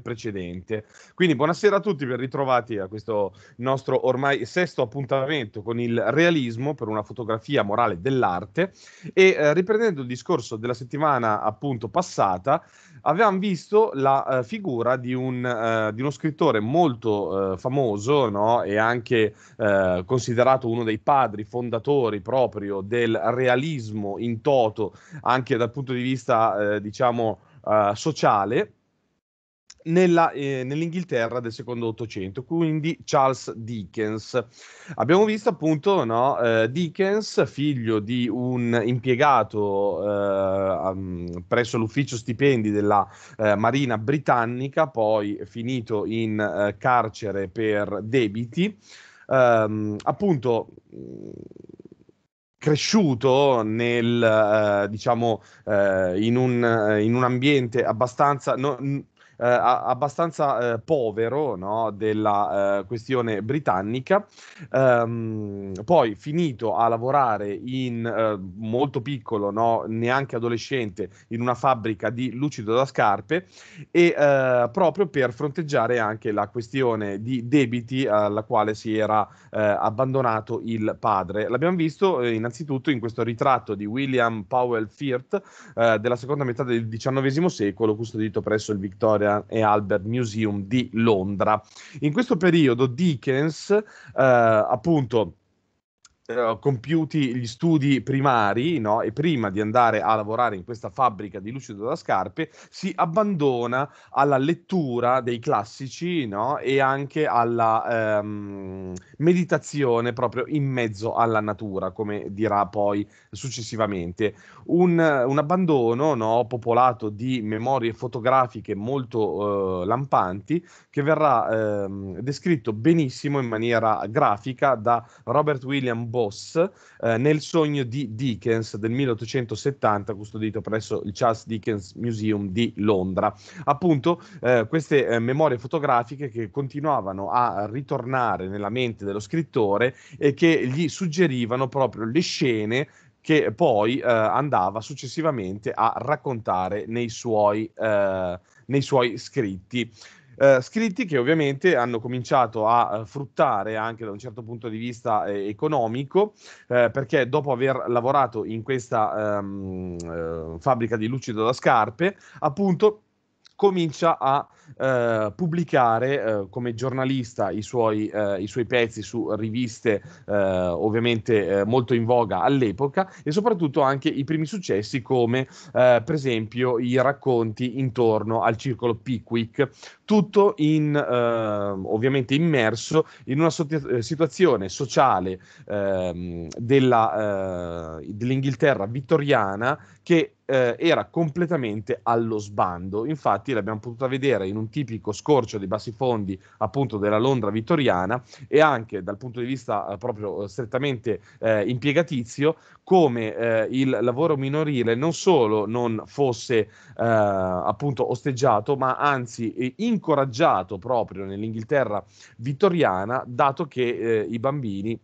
precedente. Quindi buonasera a tutti, ben ritrovati a questo nostro ormai sesto appuntamento con il realismo per una fotografia morale dell'arte e eh, riprendendo il discorso della settimana appunto passata, avevamo visto la uh, figura di, un, uh, di, uno scrittore molto uh, famoso no? e anche considerato uno dei padri fondatori proprio del realismo in toto anche dal punto di vista diciamo sociale nella, eh, nell'Inghilterra del secondo Ottocento, quindi Charles Dickens. Abbiamo visto appunto no, eh, Dickens, figlio di un impiegato eh, presso l'ufficio stipendi della eh, Marina britannica, poi finito in eh, carcere per debiti, ehm, appunto mm, cresciuto nel, eh, diciamo, eh, in, un, eh, in, un, ambiente abbastanza, no, eh, abbastanza eh, povero no, della eh, questione britannica. Um, poi finito a lavorare in eh, molto piccolo, no, neanche adolescente, in una fabbrica di lucido da scarpe e eh, proprio per fronteggiare anche la questione di debiti alla quale si era eh, abbandonato il padre. L'abbiamo visto innanzitutto in questo ritratto di William Powell Firth della seconda metà del XIX secolo, custodito presso il Victoria Victoria e Albert Museum di Londra. In questo periodo Dickens, eh, appunto, eh, compiuti gli studi primari no? e prima di andare a lavorare in questa fabbrica di lucido da scarpe si abbandona alla lettura dei classici no? e anche alla ehm, meditazione proprio in mezzo alla natura, come dirà poi successivamente. Un, un abbandono no? popolato di memorie fotografiche molto eh, lampanti che verrà ehm, descritto benissimo in maniera grafica da Robert William Boss eh, nel sogno di Dickens del 1870 custodito presso il Charles Dickens Museum di Londra. Appunto eh, queste eh, memorie fotografiche che continuavano a ritornare nella mente dello scrittore e che gli suggerivano proprio le scene che poi eh, andava successivamente a raccontare nei suoi, eh, nei suoi scritti. Eh, scritti che ovviamente hanno cominciato a eh, fruttare anche da un certo punto di vista eh, economico, eh, perché dopo aver lavorato in questa ehm, fabbrica di lucido da scarpe, appunto comincia a eh, pubblicare eh, come giornalista i suoi, eh, i suoi, pezzi su riviste eh, ovviamente molto in voga all'epoca e soprattutto anche i primi successi come per esempio i racconti intorno al circolo Pickwick, tutto in, ovviamente immerso in una so- situazione sociale ehm, della, dell'Inghilterra vittoriana che eh, era completamente allo sbando. Infatti l'abbiamo potuta vedere in un tipico scorcio dei bassi fondi appunto della Londra vittoriana e anche dal punto di vista eh, proprio eh, strettamente eh, impiegatizio come eh, il lavoro minorile non solo non fosse eh, appunto osteggiato ma anzi incoraggiato proprio nell'Inghilterra vittoriana dato che i bambini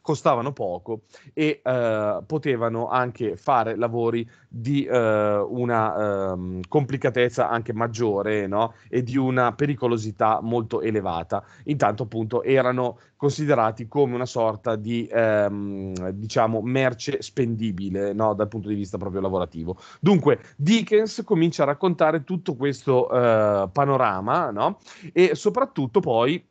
costavano poco e eh, potevano anche fare lavori di eh, una eh, complicatezza anche maggiore no? e di una pericolosità molto elevata. Intanto appunto erano considerati come una sorta di ehm, diciamo merce spendibile no? dal punto di vista proprio lavorativo. Dunque Dickens comincia a raccontare tutto questo eh, panorama no? e soprattutto poi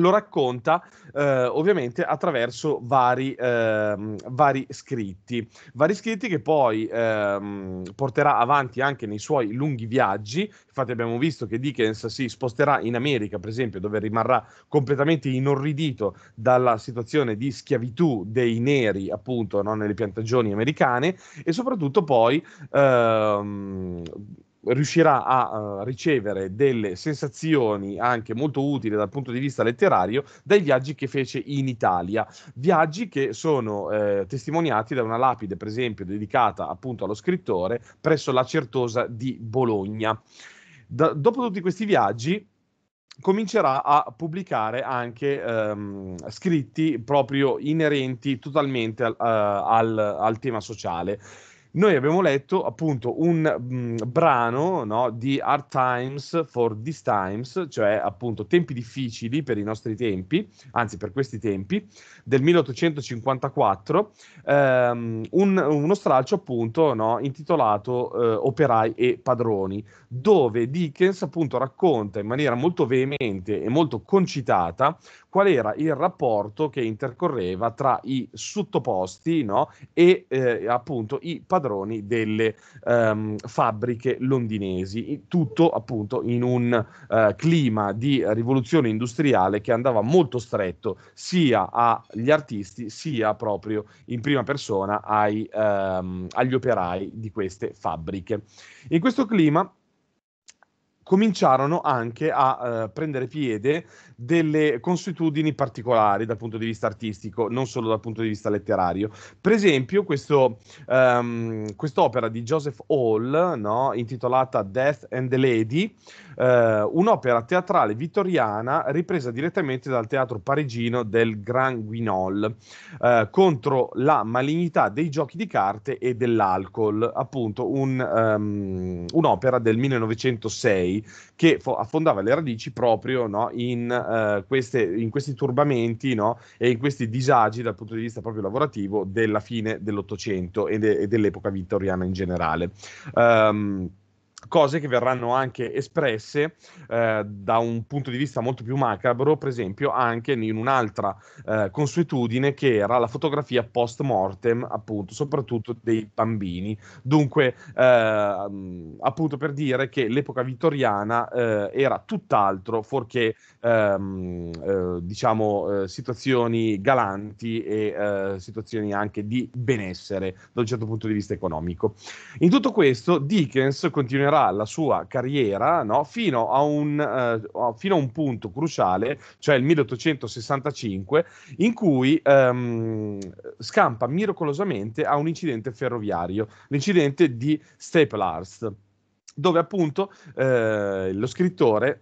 lo racconta eh, ovviamente attraverso vari, ehm, vari, scritti, vari scritti che poi ehm, porterà avanti anche nei suoi lunghi viaggi. Infatti abbiamo visto che Dickens si sposterà in America, per esempio, dove rimarrà completamente inorridito dalla situazione di schiavitù dei neri, appunto, no? nelle piantagioni americane e soprattutto poi ehm, riuscirà a uh, ricevere delle sensazioni anche molto utili dal punto di vista letterario dai viaggi che fece in Italia, viaggi che sono eh, testimoniati da una lapide, per esempio, dedicata appunto allo scrittore presso la Certosa di Bologna. Da, dopo tutti questi viaggi, comincerà a pubblicare anche ehm, scritti proprio inerenti totalmente al, eh, al, al tema sociale noi abbiamo letto appunto un mh, mm, brano no, di Hard Times for These Times, cioè appunto tempi difficili per i nostri tempi, anzi per questi tempi, del 1854, ehm, un, uno stralcio appunto no, intitolato eh, Operai e padroni, dove Dickens appunto racconta in maniera molto veemente e molto concitata qual era il rapporto che intercorreva tra i sottoposti no, e eh, appunto i padroni padroni delle ehm, fabbriche londinesi, tutto appunto in un eh, clima di rivoluzione industriale che andava molto stretto sia agli artisti sia proprio in prima persona ai, ehm, agli operai di queste fabbriche. In questo clima cominciarono anche a eh, prendere piede delle consuetudini particolari dal punto di vista artistico, non solo dal punto di vista letterario. Per esempio, questo, um, quest'opera di Joseph Hall, no, intitolata Death and the Lady, eh, un'opera teatrale vittoriana ripresa direttamente dal teatro parigino del Grand Guignol eh, contro la malignità dei giochi di carte e dell'alcol, appunto un, um, un'opera del 1906 che fo- affondava le radici proprio no, in, eh, queste, in, questi turbamenti no, e in questi disagi dal punto di vista proprio lavorativo della fine dell'Ottocento e, de- e dell'epoca vittoriana in generale. Um, cose che verranno anche espresse eh, da un punto di vista molto più macabro, per esempio anche in un'altra eh, consuetudine che era la fotografia post mortem, appunto, soprattutto dei bambini. Dunque, eh, appunto per dire che l'epoca vittoriana eh, era tutt'altro, fuorché, ehm, eh, diciamo eh, situazioni galanti e situazioni anche di benessere da un certo punto di vista economico. In tutto questo, Dickens continuerà porterà la sua carriera no, fino, a un, eh, fino, a un, punto cruciale, cioè il 1865, in cui ehm, scampa miracolosamente a un incidente ferroviario, l'incidente di Staplehurst dove appunto eh, lo scrittore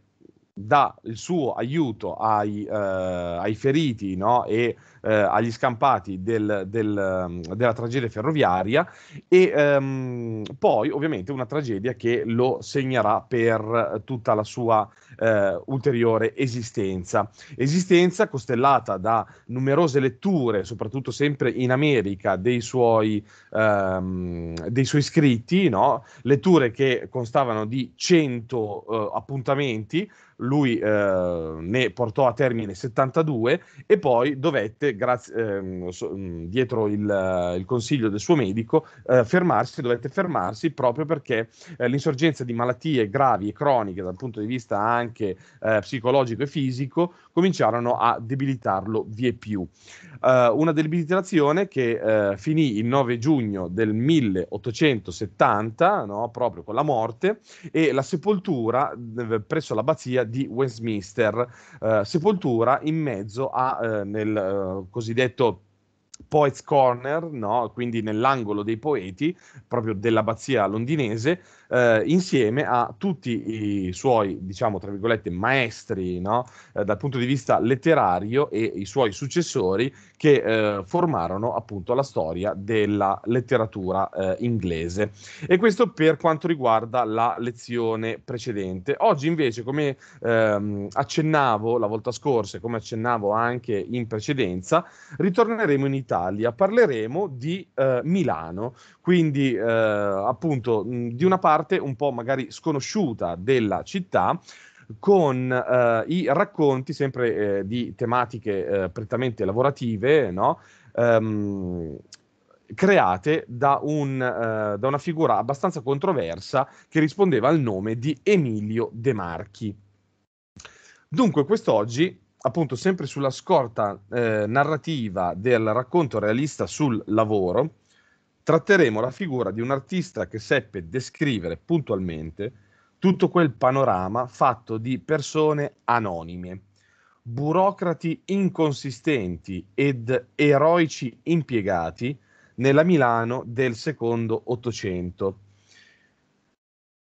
dà il suo aiuto ai, eh, ai feriti no? e eh, agli scampati del, del, mm, della tragedia ferroviaria e ehm, poi ovviamente una tragedia che lo segnerà per tutta la sua eh, ulteriore esistenza. Esistenza costellata da numerose letture, soprattutto sempre in America, dei suoi, ehm, dei suoi scritti, no? letture che constavano di 100 eh, appuntamenti lui eh, ne portò a termine 72 e poi dovette, grazie, ehm, so, mm, dietro il, eh, il, consiglio del suo medico, eh, fermarsi, dovette fermarsi proprio perché eh, l'insorgenza di malattie gravi e croniche dal punto di vista anche eh, psicologico e fisico cominciarono a debilitarlo vie più. Eh, una debilitazione che finì il 9 giugno del 1870, no, proprio con la morte, e la sepoltura presso l'abbazia di Westminster, eh, sepoltura in mezzo a, eh, nel eh, cosiddetto Poets Corner, no? quindi nell'angolo dei poeti, proprio dell'abbazia londinese, eh, insieme a tutti i suoi, diciamo, tra virgolette, maestri no? eh, dal punto di vista letterario e i suoi successori che eh, formarono appunto la storia della letteratura eh, inglese. E questo per quanto riguarda la lezione precedente. Oggi invece, come ehm, accennavo la volta scorsa e come accennavo anche in precedenza, ritorneremo in Italia, parleremo di eh, Milano, quindi eh, appunto mh, di una parte parte un po' magari sconosciuta della città con eh, i racconti sempre eh, di tematiche eh, prettamente lavorative, no? um, create da, un, eh, da, una figura abbastanza controversa che rispondeva al nome di Emilio De Marchi. Dunque, quest'oggi, appunto sempre sulla scorta eh, narrativa del racconto realista sul lavoro, tratteremo la figura di un artista che seppe descrivere puntualmente tutto quel panorama fatto di persone anonime, burocrati inconsistenti ed eroici impiegati nella Milano del secondo Ottocento,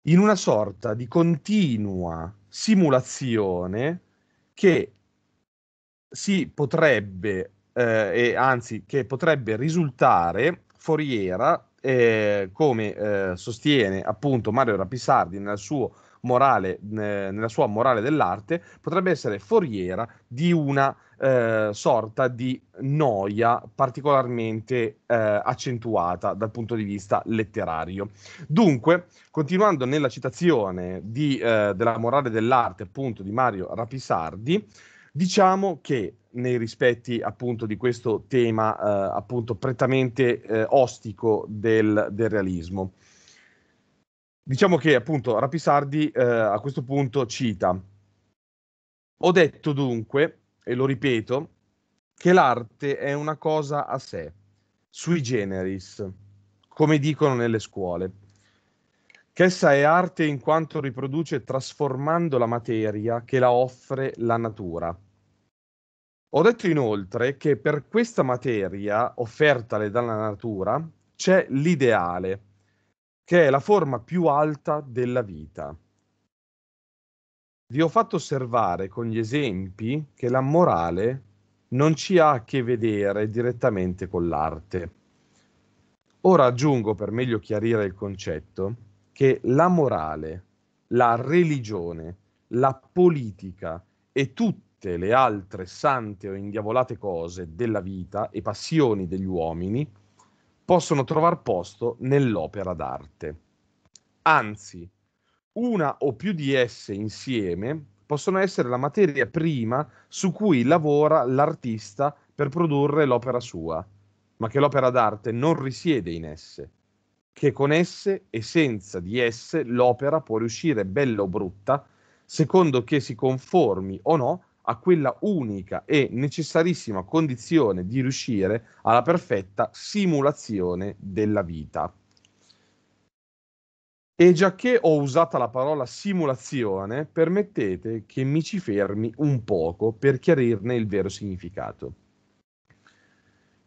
in una sorta di continua simulazione che si potrebbe, eh, e anzi che potrebbe risultare foriera, eh, come eh, sostiene appunto Mario Rapisardi nel suo morale, nella sua morale dell'arte, potrebbe essere foriera di una eh, sorta di noia particolarmente eh, accentuata dal punto di vista letterario. Dunque, continuando nella citazione di, eh, della morale dell'arte, appunto, di Mario Rapisardi, diciamo che nei rispetti appunto di questo tema eh, appunto prettamente eh, ostico del, del, realismo. Diciamo che appunto Rapisardi eh, a questo punto cita Ho detto dunque, e lo ripeto, che l'arte è una cosa a sé, sui generis, come dicono nelle scuole. Che essa è arte in quanto riproduce trasformando la materia che la offre la natura ho detto inoltre che per questa materia offertale dalla natura c'è l'ideale, che è la forma più alta della vita. Vi ho fatto osservare con gli esempi che la morale non ci ha a che vedere direttamente con l'arte. Ora aggiungo, per meglio chiarire il concetto, che la morale, la religione, la politica e tutte tutte le altre sante o indiavolate cose della vita e passioni degli uomini possono trovar posto nell'opera d'arte. Anzi, una o più di esse insieme possono essere la materia prima su cui lavora l'artista per produrre l'opera sua, ma che l'opera d'arte non risiede in esse, che con esse e senza di esse l'opera può riuscire bella o brutta, secondo che si conformi o no a quella unica e necessarissima condizione di riuscire alla perfetta simulazione della vita. E già che ho usata la parola simulazione, permettete che mi ci fermi un poco per chiarirne il vero significato.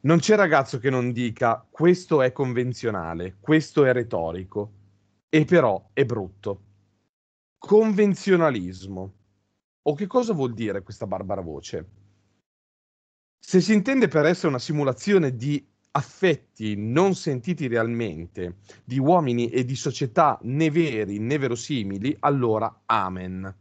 Non c'è ragazzo che non dica questo è convenzionale, questo è retorico, e però è brutto. Convenzionalismo, o che cosa vuol dire questa barbara voce? Se si intende per essere una simulazione di affetti non sentiti realmente, di uomini e di società né veri né verosimili, allora amen.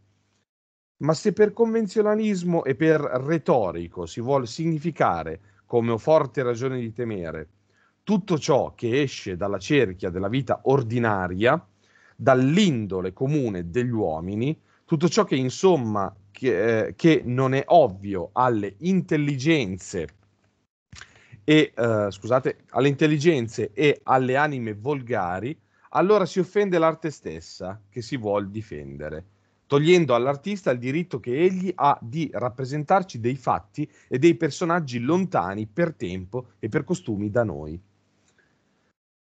Ma se per convenzionalismo e per retorico si vuole significare, come ho forte ragione di temere, tutto ciò che esce dalla cerchia della vita ordinaria, dall'indole comune degli uomini, tutto ciò che insomma che, eh, che non è ovvio alle intelligenze e eh, scusate, alle intelligenze e alle anime volgari, allora si offende l'arte stessa che si vuol difendere, togliendo all'artista il diritto che egli ha di rappresentarci dei fatti e dei personaggi lontani per tempo e per costumi da noi.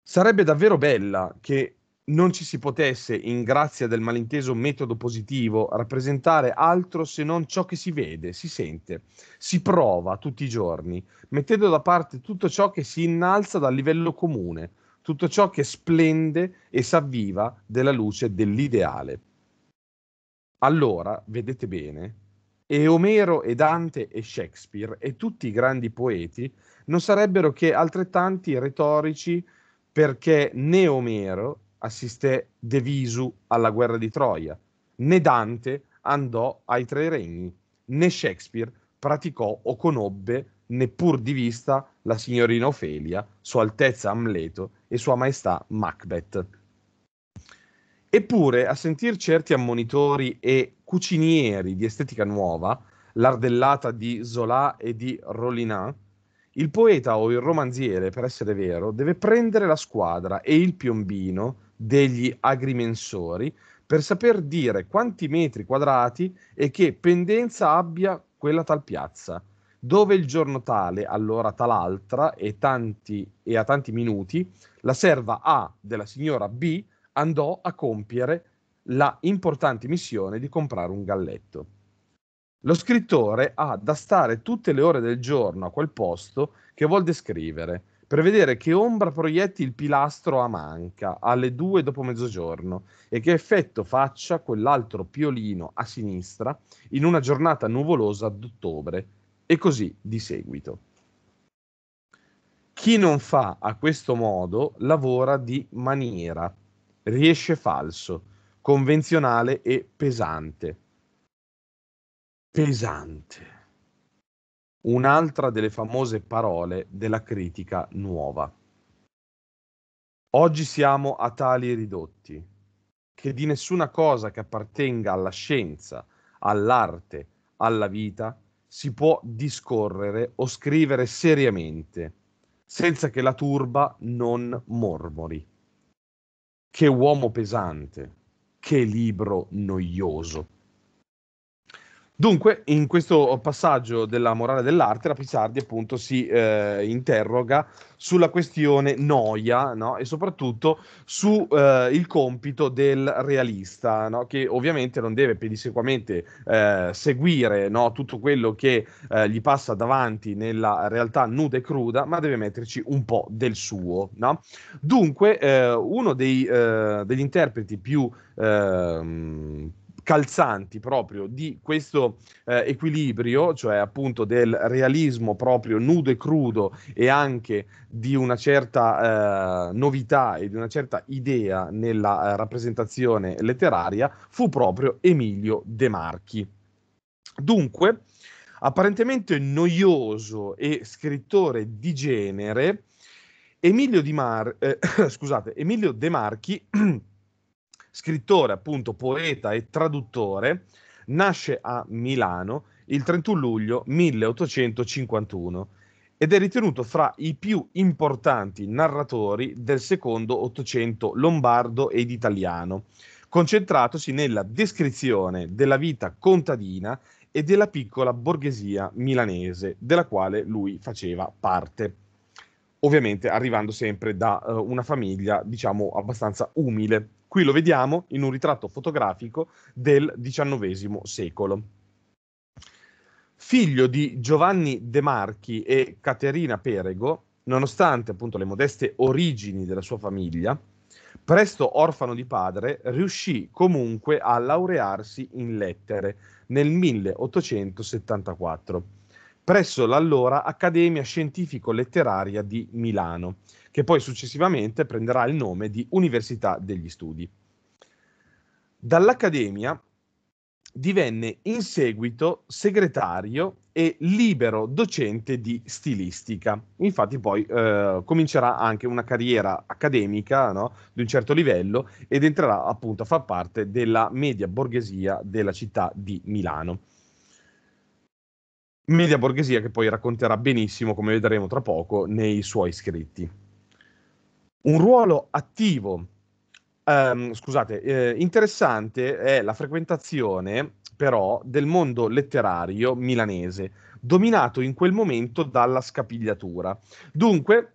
Sarebbe davvero bella che non ci si potesse, in grazia del malinteso metodo positivo, rappresentare altro se non ciò che si vede, si sente, si prova tutti i giorni, mettendo da parte tutto ciò che si innalza dal livello comune, tutto ciò che splende e s'avviva della luce dell'ideale. Allora, vedete bene, e Omero e Dante e Shakespeare e tutti i grandi poeti non sarebbero che altrettanti retorici perché né Omero assisté Devisu alla guerra di Troia, né Dante andò ai tre regni, né Shakespeare praticò o conobbe neppur di vista la signorina Ofelia, Sua Altezza Amleto e Sua Maestà Macbeth. Eppure, a sentir certi ammonitori e cucinieri di estetica nuova, l'ardellata di Zola e di Rollinat, il poeta o il romanziere, per essere vero, deve prendere la squadra e il piombino degli agrimensori per saper dire quanti metri quadrati e che pendenza abbia quella tal piazza, dove il giorno tale, allora tal'altra e, tanti, e a tanti minuti, la serva A della signora B andò a compiere la importante missione di comprare un galletto. Lo scrittore ha da stare tutte le ore del giorno a quel posto che vuol descrivere, per vedere che ombra proietti il pilastro a manca alle due dopo mezzogiorno e che effetto faccia quell'altro piolino a sinistra in una giornata nuvolosa d'ottobre, e così di seguito. Chi non fa a questo modo lavora di maniera, riesce falso, convenzionale e pesante pesante. Un'altra delle famose parole della critica nuova. Oggi siamo a tali ridotti che di nessuna cosa che appartenga alla scienza, all'arte, alla vita, si può discorrere o scrivere seriamente, senza che la turba non mormori. Che uomo pesante, che libro noioso. Dunque, in questo passaggio della morale dell'arte, la Pizzardi appunto si eh, interroga sulla questione noia no? e soprattutto sul eh, compito del realista, no? che ovviamente non deve pedissequamente eh, seguire no? tutto quello che eh, gli passa davanti nella realtà nuda e cruda, ma deve metterci un po' del suo. Dunque, eh, uno dei, eh, degli interpreti più ehm, calzanti proprio di questo eh, equilibrio, cioè appunto del realismo proprio nudo e crudo e anche di una certa eh, novità e di una certa idea nella eh, rappresentazione letteraria, fu proprio Emilio De Marchi. Dunque, apparentemente noioso e scrittore di genere, Emilio, Mar- eh, scusate, Emilio De Marchi scrittore, appunto poeta e traduttore, nasce a Milano il 31 luglio 1851 ed è ritenuto fra i più importanti narratori del secondo Ottocento lombardo ed italiano, concentratosi nella descrizione della vita contadina e della piccola borghesia milanese, della quale lui faceva parte. Ovviamente arrivando sempre da uh, una famiglia, diciamo, abbastanza umile. Qui lo vediamo in un ritratto fotografico del XIX secolo. Figlio di Giovanni De Marchi e Caterina Perego, nonostante appunto le modeste origini della sua famiglia, presto orfano di padre, riuscì comunque a laurearsi in lettere nel 1874 presso l'allora Accademia Scientifico-Letteraria di Milano, che poi successivamente prenderà il nome di Università degli Studi. Dall'Accademia divenne in seguito segretario e libero docente di stilistica. Infatti poi eh, comincerà anche una carriera accademica no? di un certo livello ed entrerà appunto a far parte della media borghesia della città di Milano media borghesia che poi racconterà benissimo, come vedremo tra poco, nei suoi scritti. Un ruolo attivo, ehm, scusate, eh, interessante è la frequentazione però del mondo letterario milanese, dominato in quel momento dalla scapigliatura. Dunque,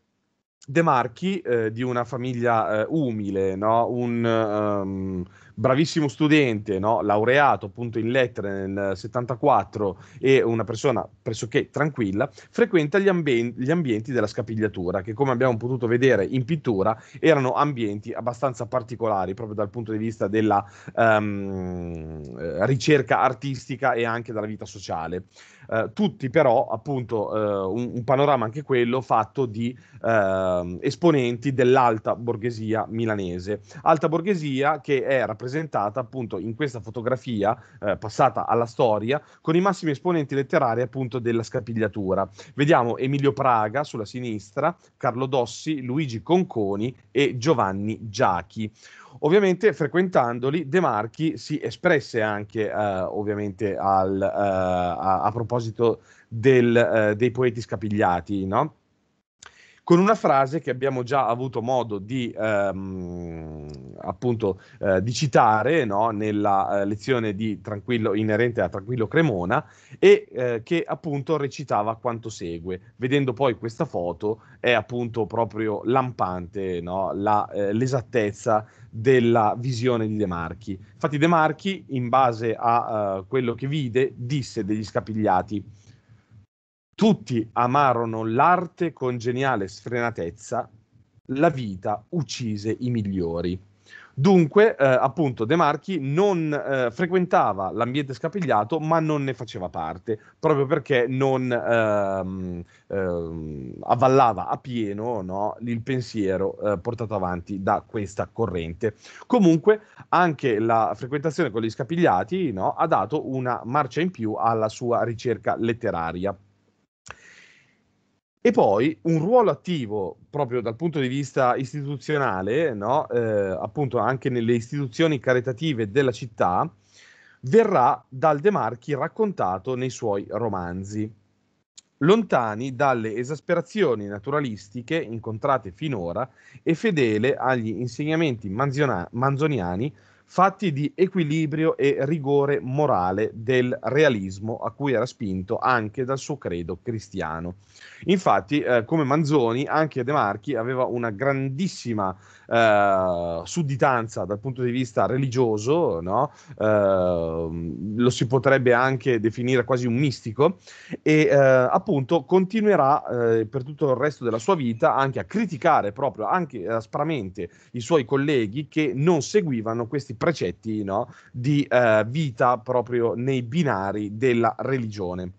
De Marchi, eh, di una famiglia eh, umile, no? un, um, bravissimo studente, no? laureato appunto in lettere nel 74 e una persona pressoché tranquilla, frequenta gli, ambien- gli ambienti della scapigliatura, che come abbiamo potuto vedere in pittura erano ambienti abbastanza particolari proprio dal punto di vista della um, ricerca artistica e anche della vita sociale. Uh, tutti però appunto uh, un, un, panorama anche quello fatto di uh, esponenti dell'alta borghesia milanese, alta borghesia che è rappresentata rappresentata appunto in questa fotografia eh, passata alla storia con i massimi esponenti letterari appunto della scapigliatura. Vediamo Emilio Praga sulla sinistra, Carlo Dossi, Luigi Conconi e Giovanni Giachi. Ovviamente frequentandoli De Marchi si espresse anche eh, ovviamente al, eh, a, a, proposito del, eh, dei poeti scapigliati, no? con una frase che abbiamo già avuto modo di, ehm, appunto, eh, di citare no? nella eh, lezione inerente a Tranquillo Cremona e eh, che appunto recitava quanto segue. Vedendo poi questa foto è appunto proprio lampante no? La, eh, l'esattezza della visione di De Marchi. Infatti De Marchi, in base a eh, quello che vide, disse degli scapigliati tutti amarono l'arte con geniale sfrenatezza, la vita uccise i migliori. Dunque, eh, appunto, De Marchi non eh, frequentava l'ambiente scapigliato, ma non ne faceva parte, proprio perché non ehm, ehm, avvallava appieno no, il pensiero eh, portato avanti da questa corrente. Comunque, anche la frequentazione con gli scapigliati no, ha dato una marcia in più alla sua ricerca letteraria. E poi un ruolo attivo proprio dal punto di vista istituzionale, no? eh, appunto anche nelle istituzioni caritative della città, verrà dal De Marchi raccontato nei suoi romanzi. Lontani dalle esasperazioni naturalistiche incontrate finora e fedele agli insegnamenti manziona- manzoniani fatti di equilibrio e rigore morale del realismo a cui era spinto anche dal suo credo cristiano. Infatti, eh, come Manzoni, anche De Marchi aveva una grandissima eh, sudditanza dal punto di vista religioso, no? eh, lo si potrebbe anche definire quasi un mistico, e eh, appunto continuerà eh, per tutto il resto della sua vita anche a criticare proprio, anche aspramente, i suoi colleghi che non seguivano questi precetti no? di eh, vita proprio nei binari della religione.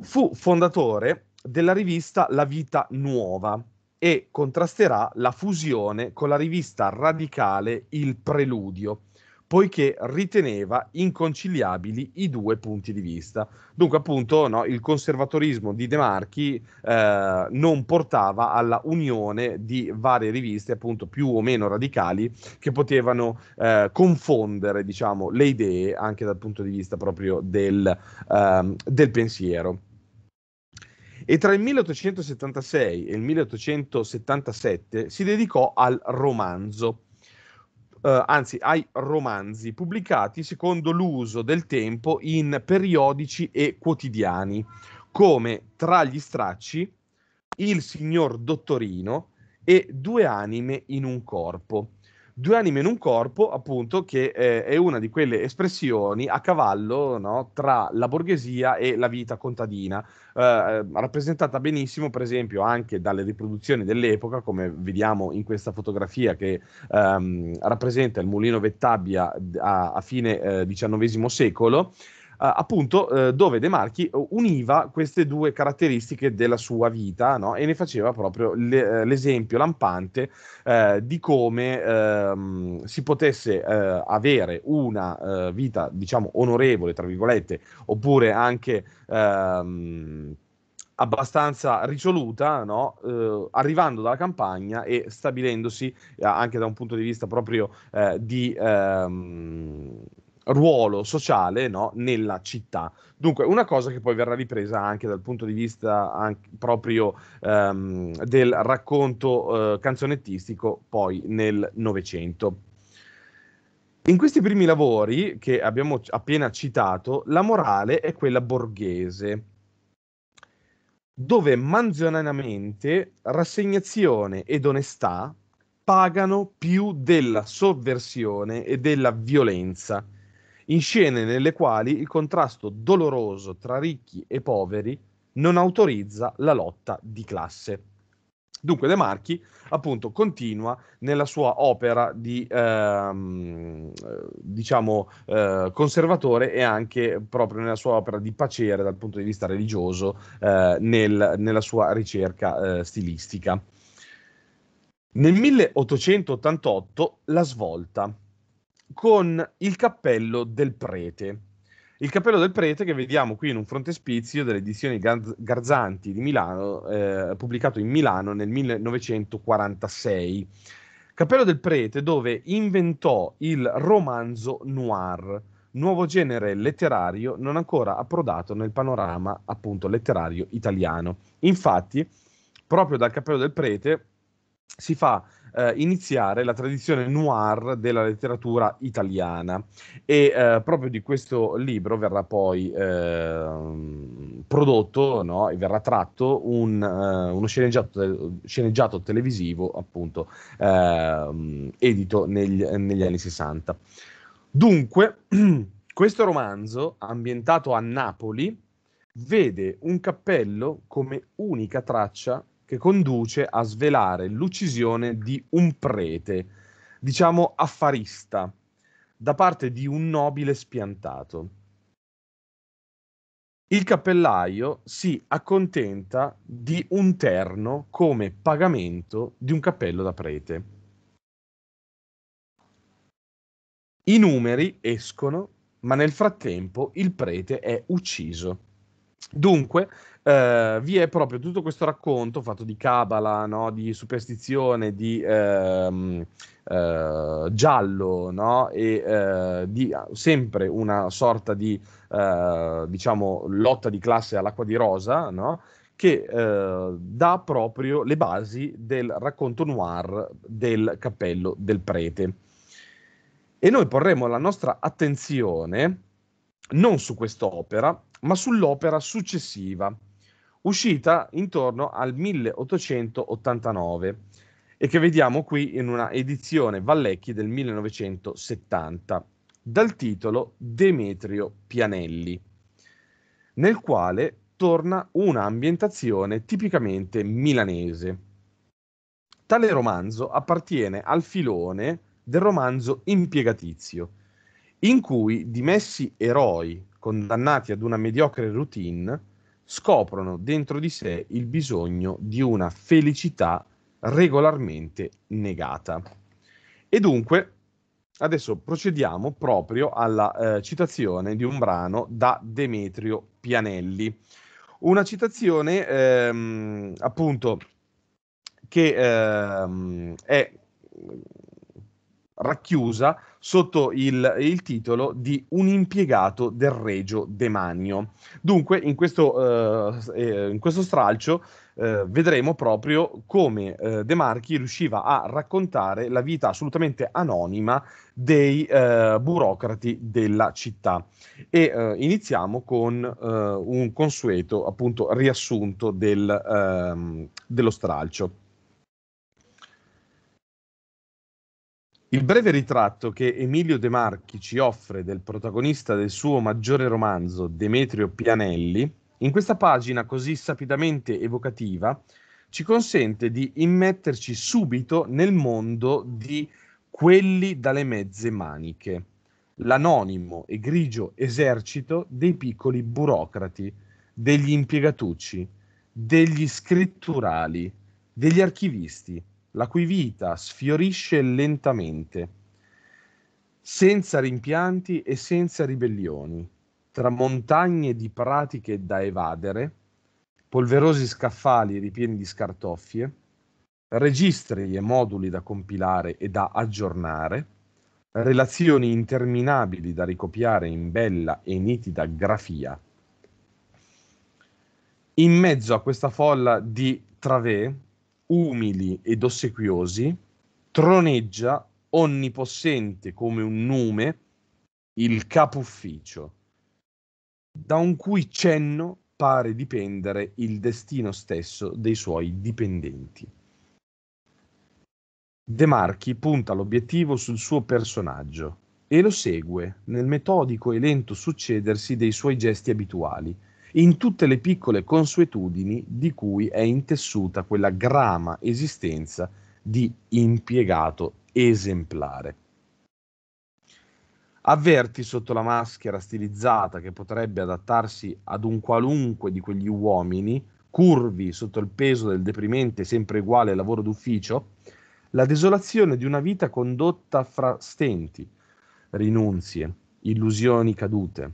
Fu fondatore della rivista La Vita Nuova e contrasterà la fusione con la rivista radicale Il Preludio poiché riteneva inconciliabili i due punti di vista. Dunque, appunto, no, il conservatorismo di De Marchi eh, non portava alla unione di varie riviste, appunto, più o meno radicali, che potevano eh, confondere, diciamo, le idee anche dal punto di vista proprio del, ehm, del pensiero. E tra il 1876 e il 1877 si dedicò al romanzo eh, anzi ai romanzi pubblicati secondo l'uso del tempo in periodici e quotidiani, come Tra gli stracci, Il signor Dottorino e Due anime in un corpo. Due anime in un corpo, appunto, che eh, è una di quelle espressioni a cavallo no, tra la borghesia e la vita contadina, eh, eh rappresentata benissimo, per esempio, anche dalle riproduzioni dell'epoca, come vediamo in questa fotografia che ehm, rappresenta il mulino Vettabbia a, a fine XIX eh, secolo. Eh, appunto eh, dove De Marchi eh, univa queste due caratteristiche della sua vita no? e ne faceva proprio le, l'esempio lampante di come ehm, si potesse avere una vita diciamo onorevole tra virgolette oppure anche ehm, abbastanza risoluta, no? eh, arrivando dalla campagna e stabilendosi anche da un punto di vista proprio eh, di ehm, ruolo sociale no, nella città. Dunque, una cosa che poi verrà ripresa anche dal punto di vista proprio ehm, del racconto eh, canzonettistico poi nel Novecento. In questi primi lavori che abbiamo appena citato, la morale è quella borghese, dove manzonianamente rassegnazione ed onestà pagano più della sovversione e della violenza in scene nelle quali il contrasto doloroso tra ricchi e poveri non autorizza la lotta di classe. Dunque De Marchi appunto continua nella sua opera di ehm, diciamo eh, conservatore e anche proprio nella sua opera di pacere dal punto di vista religioso eh, nel, nella sua ricerca eh, stilistica. Nel 1888 la svolta con il cappello del prete. Il cappello del prete che vediamo qui in un frontespizio delle edizioni Garzanti di Milano, eh, pubblicato in Milano nel 1946. Cappello del prete dove inventò il romanzo noir, nuovo genere letterario non ancora approdato nel panorama appunto letterario italiano. Infatti, proprio dal Cappello del prete si fa eh, iniziare la tradizione noir della letteratura italiana e eh, proprio di questo libro verrà poi eh, prodotto no? e verrà tratto un, eh, uno sceneggiato, sceneggiato, televisivo appunto ehm, edito negli, negli anni 60. Dunque, questo romanzo, ambientato a Napoli, vede un cappello come unica traccia che conduce a svelare l'uccisione di un prete, diciamo affarista, da parte di un nobile spiantato. Il cappellaio si accontenta di un terno come pagamento di un cappello da prete. I numeri escono, ma nel frattempo il prete è ucciso. Dunque, eh, vi è proprio tutto questo racconto fatto di cabala, no? di superstizione, di ehm, eh, giallo no? e eh, di ah, sempre una sorta di eh, diciamo, lotta di classe all'acqua di rosa no? che eh, dà proprio le basi del racconto noir del cappello del prete. E noi porremo la nostra attenzione non su quest'opera, ma sull'opera successiva, uscita intorno al 1889 e che vediamo qui in una edizione Vallecchi del 1970 dal titolo Demetrio Pianelli, nel quale torna una ambientazione tipicamente milanese. Tale romanzo appartiene al filone del romanzo impiegatizio, in cui dimessi eroi condannati ad una mediocre routine scoprono dentro di sé il bisogno di una felicità regolarmente negata. E dunque, adesso procediamo proprio alla eh, citazione di un brano da Demetrio Pianelli. Una citazione ehm, appunto che ehm, è racchiusa sotto il, il, titolo di Un impiegato del Regio Demanio. Dunque, in questo, eh, eh, in questo stralcio eh, vedremo proprio come eh, De Marchi riusciva a raccontare la vita assolutamente anonima dei eh, burocrati della città. E eh, iniziamo con un consueto appunto riassunto del, ehm, dello stralcio. Il breve ritratto che Emilio De Marchi ci offre del protagonista del suo maggiore romanzo, Demetrio Pianelli, in questa pagina così sapidamente evocativa, ci consente di immetterci subito nel mondo di quelli dalle mezze maniche, l'anonimo e grigio esercito dei piccoli burocrati, degli impiegatucci, degli scritturali, degli archivisti, la cui vita sfiorisce lentamente, senza rimpianti e senza ribellioni, tra montagne di pratiche da evadere, polverosi scaffali ripieni di scartoffie, registri e moduli da compilare e da aggiornare, relazioni interminabili da ricopiare in bella e nitida grafia. In mezzo a questa folla di travè, umili ed ossequiosi, troneggia onnipossente come un nume il capo ufficio, da un cui cenno pare dipendere il destino stesso dei suoi dipendenti. De Marchi punta l'obiettivo sul suo personaggio e lo segue nel metodico e lento succedersi dei suoi gesti abituali, in tutte le piccole consuetudini di cui è intessuta quella grama esistenza di impiegato esemplare. Avverti sotto la maschera stilizzata che potrebbe adattarsi ad un qualunque di quegli uomini, curvi sotto il peso del deprimente sempre uguale lavoro d'ufficio, la desolazione di una vita condotta fra stenti, rinunzie, illusioni cadute,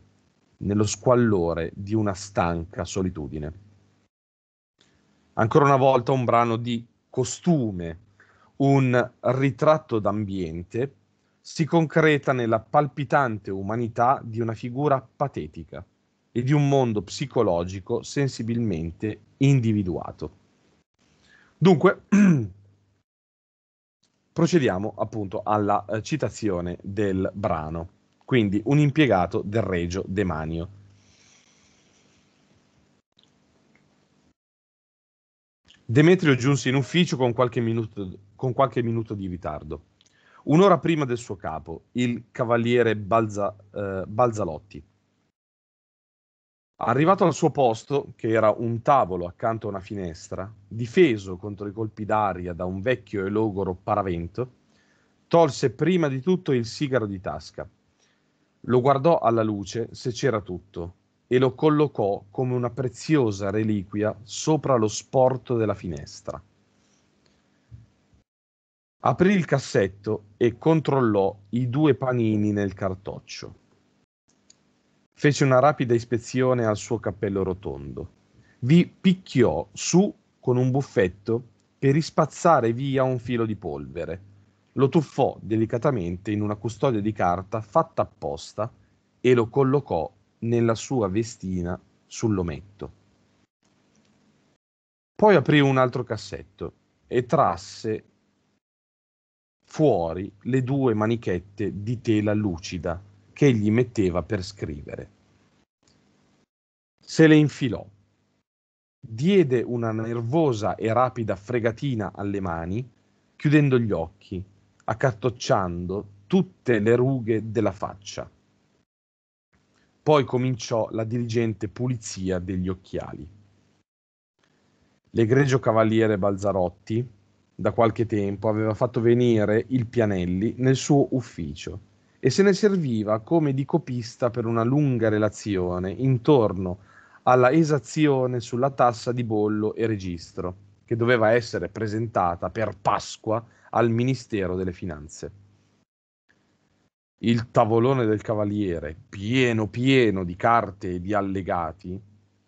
nello squallore di una stanca solitudine. Ancora una volta un brano di costume, un ritratto d'ambiente, si concreta nella palpitante umanità di una figura patetica e di un mondo psicologico sensibilmente individuato. Dunque, procediamo appunto alla eh, citazione del brano quindi un impiegato del Regio Demanio. Demetrio giunse in ufficio con qualche, minuto, con qualche minuto di ritardo. Un'ora prima del suo capo, il cavaliere Balza, eh, Balzalotti. Arrivato al suo posto, che era un tavolo accanto a una finestra, difeso contro i colpi d'aria da un vecchio e logoro paravento, tolse prima di tutto il sigaro di tasca, lo guardò alla luce se c'era tutto e lo collocò come una preziosa reliquia sopra lo sporto della finestra. Aprì il cassetto e controllò i due panini nel cartoccio. Fece una rapida ispezione al suo cappello rotondo. Vi picchiò su con un buffetto per ispazzare via un filo di polvere lo tuffò delicatamente in una custodia di carta fatta apposta e lo collocò nella sua vestina sull'ometto. Poi aprì un altro cassetto e trasse fuori le due manichette di tela lucida che egli metteva per scrivere. Se le infilò, diede una nervosa e rapida fregatina alle mani, chiudendo gli occhi accartocciando tutte le rughe della faccia. Poi cominciò la diligente pulizia degli occhiali. L'egregio cavaliere Balzarotti, da qualche tempo, aveva fatto venire il Pianelli nel suo ufficio e se ne serviva come di copista per una lunga relazione intorno alla esazione sulla tassa di bollo e registro che doveva essere presentata per Pasqua al Ministero delle Finanze. Il tavolone del Cavaliere, pieno pieno di carte e di allegati,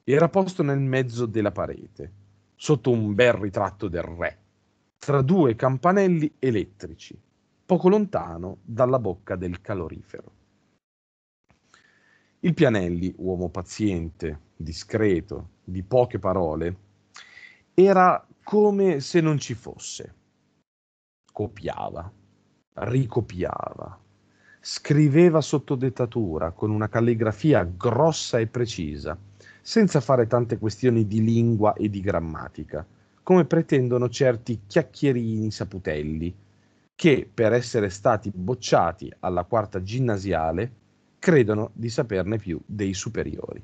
era posto nel mezzo della parete, sotto un bel ritratto del re, tra due campanelli elettrici, poco lontano dalla bocca del calorifero. Il Pianelli, uomo paziente, discreto, di poche parole, era come se non ci fosse. Copiava, ricopiava, scriveva sotto dettatura con una calligrafia grossa e precisa, senza fare tante questioni di lingua e di grammatica, come pretendono certi chiacchierini saputelli, che per essere stati bocciati alla quarta ginnasiale credono di saperne più dei superiori.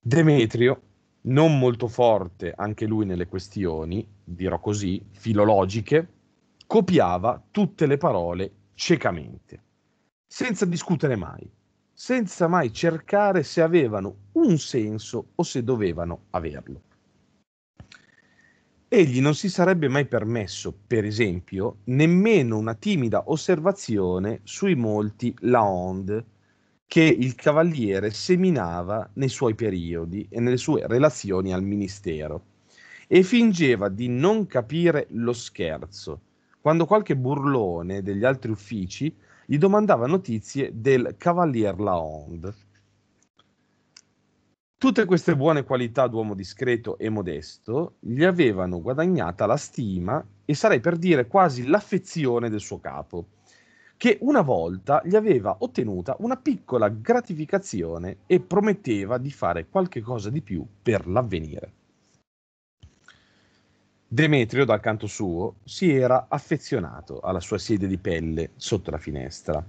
Demetrio non molto forte anche lui nelle questioni, dirò così, filologiche, copiava tutte le parole ciecamente, senza discutere mai, senza mai cercare se avevano un senso o se dovevano averlo. Egli non si sarebbe mai permesso, per esempio, nemmeno una timida osservazione sui molti Laonde, che il cavaliere seminava nei suoi periodi e nelle sue relazioni al ministero e fingeva di non capire lo scherzo quando qualche burlone degli altri uffici gli domandava notizie del cavalier Laonde. Tutte queste buone qualità d'uomo discreto e modesto gli avevano guadagnata la stima e sarei per dire quasi l'affezione del suo capo che una volta gli aveva ottenuta una piccola gratificazione e prometteva di fare qualche cosa di più per l'avvenire. Demetrio, dal canto suo, si era affezionato alla sua sedia di pelle sotto la finestra,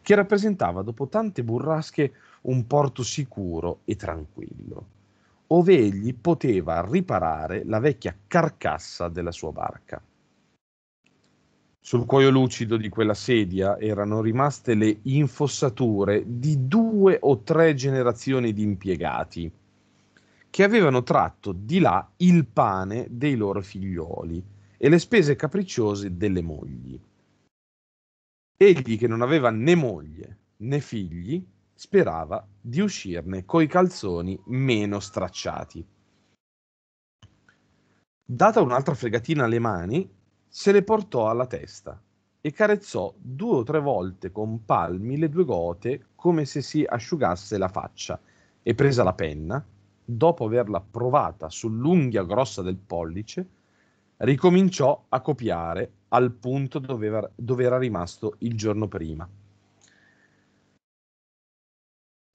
che rappresentava dopo tante burrasche un porto sicuro e tranquillo, ove egli poteva riparare la vecchia carcassa della sua barca. Sul cuoio lucido di quella sedia erano rimaste le infossature di due o tre generazioni di impiegati che avevano tratto di là il pane dei loro figlioli e le spese capricciose delle mogli. Egli, che non aveva né moglie né figli, sperava di uscirne coi calzoni meno stracciati. Data un'altra fregatina alle mani, se le portò alla testa e carezzò due o tre volte con palmi le due gote come se si asciugasse la faccia e presa la penna, dopo averla provata sull'unghia grossa del pollice, ricominciò a copiare al punto dove era rimasto il giorno prima.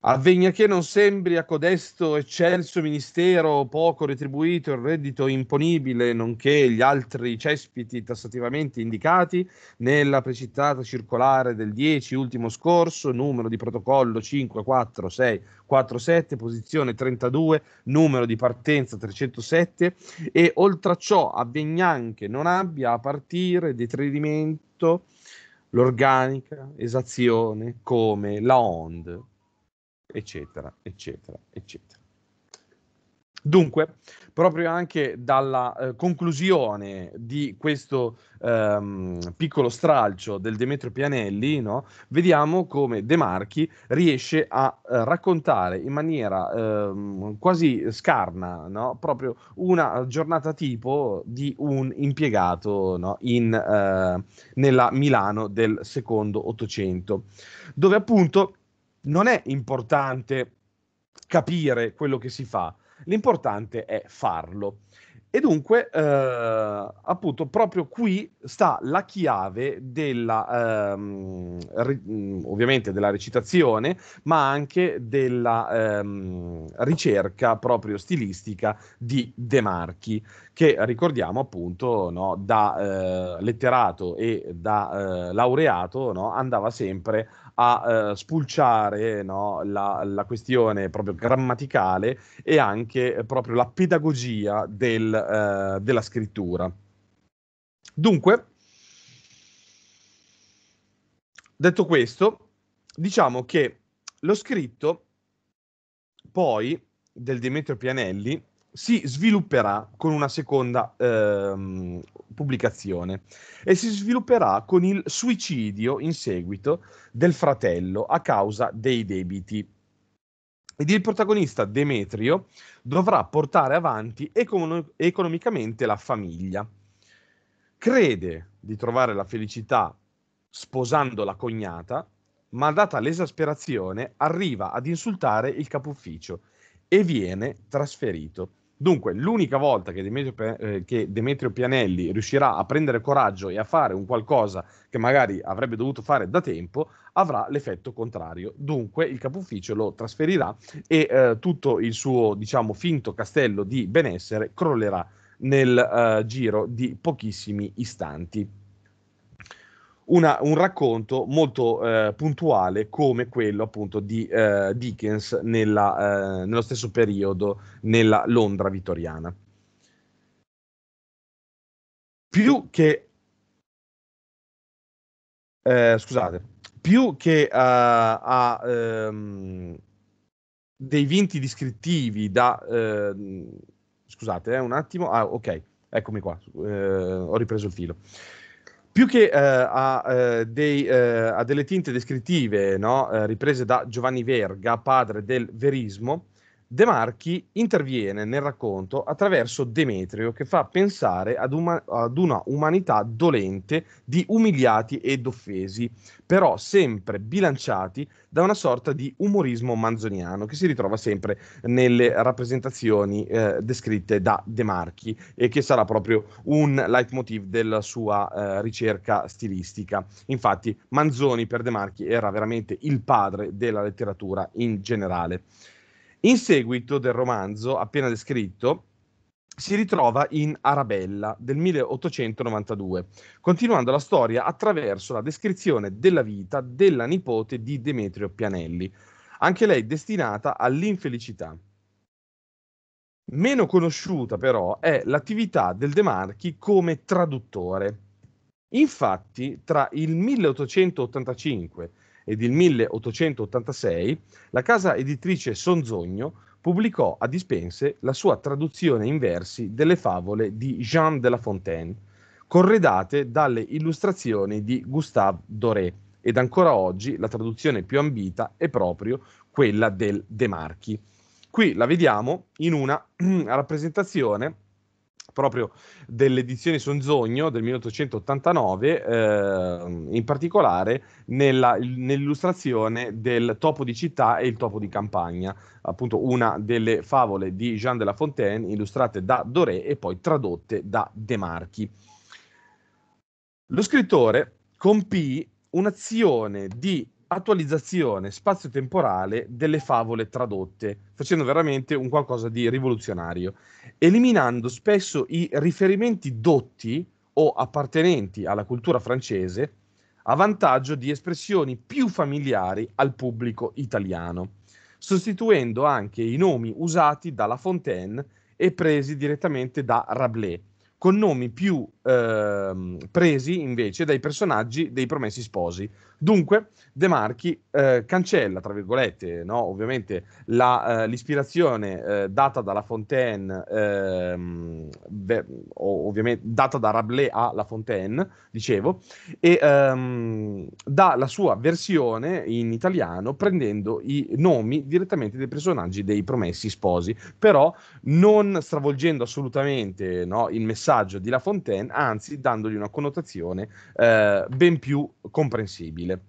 Avvegna che non sembri a codesto eccelso ministero poco retribuito il reddito imponibile, nonché gli altri cespiti tassativamente indicati nella precitata circolare del 10 ultimo scorso, numero di protocollo 54647, posizione 32, numero di partenza 307, e oltre a ciò avvegna anche non abbia a partire detrimento l'organica esazione come la OND eccetera, eccetera, eccetera. Dunque, proprio anche dalla eh, conclusione di questo ehm, piccolo stralcio del Demetrio Pianelli, no, vediamo come De Marchi riesce a eh, raccontare in maniera ehm, quasi scarna no, proprio una giornata tipo di un impiegato no, in, eh, nella Milano del secondo Ottocento, dove appunto non è importante capire quello che si fa, l'importante è farlo. E dunque, eh, appunto, proprio qui sta la chiave della, ehm, re, mm, ovviamente della recitazione, ma anche della ehm, ricerca proprio stilistica di De Marchi, che ricordiamo appunto no, da eh, letterato e da eh, laureato no, andava sempre a a eh, spulciare no, la, la, questione proprio grammaticale e anche eh, proprio la pedagogia del, eh, della scrittura. Dunque, detto questo, diciamo che lo scritto poi del Demetrio Pianelli si svilupperà con una seconda ehm, pubblicazione e si svilupperà con il suicidio in seguito del fratello a causa dei debiti. Ed il protagonista Demetrio dovrà portare avanti econo- economicamente la famiglia. Crede di trovare la felicità sposando la cognata, ma data l'esasperazione arriva ad insultare il capo ufficio e viene trasferito Dunque, l'unica volta che Demetrio, eh, che Demetrio, Pianelli riuscirà a prendere coraggio e a fare un qualcosa che magari avrebbe dovuto fare da tempo, avrà l'effetto contrario. Dunque, il capo ufficio lo trasferirà e eh, tutto il suo, diciamo, finto castello di benessere crollerà nel eh, giro di pochissimi istanti una, un racconto molto eh, puntuale come quello appunto di eh, Dickens nella, eh, nello stesso periodo nella Londra vittoriana. Più che eh, scusate, più che eh, a ehm, dei vinti descrittivi da ehm, scusate, eh, un attimo, ah, ok, eccomi qua, ho ripreso il filo più che eh, a, eh, dei, eh, a, delle tinte descrittive no? Eh, riprese da Giovanni Verga, padre del verismo, De Marchi interviene nel racconto attraverso Demetrio che fa pensare ad, uma- ad, una umanità dolente di umiliati ed offesi, però sempre bilanciati da una sorta di umorismo manzoniano che si ritrova sempre nelle rappresentazioni eh, descritte da De Marchi e che sarà proprio un leitmotiv della sua eh, ricerca stilistica. Infatti Manzoni per De Marchi era veramente il padre della letteratura in generale. In seguito del romanzo appena descritto, si ritrova in Arabella del 1892, continuando la storia attraverso la descrizione della vita della nipote di Demetrio Pianelli, anche lei destinata all'infelicità. Meno conosciuta però è l'attività del De Marchi come traduttore. Infatti, tra il 1885 ed il 1886, la casa editrice Sonzogno pubblicò a dispense la sua traduzione in versi delle favole di Jean de La Fontaine, corredate dalle illustrazioni di Gustave Doré, ed ancora oggi la traduzione più ambita è proprio quella del De Marchi. Qui la vediamo in una rappresentazione proprio dell'edizione Sonzogno del 1889, eh, in particolare nella, nell'illustrazione del Topo di città e il Topo di campagna, appunto una delle favole di Jean de La Fontaine illustrate da Doré e poi tradotte da De Marchi. Lo scrittore compì un'azione di attualizzazione spazio-temporale delle favole tradotte, facendo veramente un qualcosa di rivoluzionario, eliminando spesso i riferimenti dotti o appartenenti alla cultura francese a vantaggio di espressioni più familiari al pubblico italiano, sostituendo anche i nomi usati dalla Fontaine e presi direttamente da Rabelais con nomi più eh, presi invece dai personaggi dei promessi sposi. Dunque, De Marchi eh, cancella, tra virgolette, no? ovviamente la, eh, l'ispirazione eh, data dalla Fontaine, beh, ovviamente data da Rabelais a La Fontaine, dicevo, e ehm, dà la sua versione in italiano prendendo i nomi direttamente dei personaggi dei promessi sposi, però non stravolgendo assolutamente no, il messaggio passaggio di La Fontaine, anzi dandogli una connotazione eh, ben più comprensibile.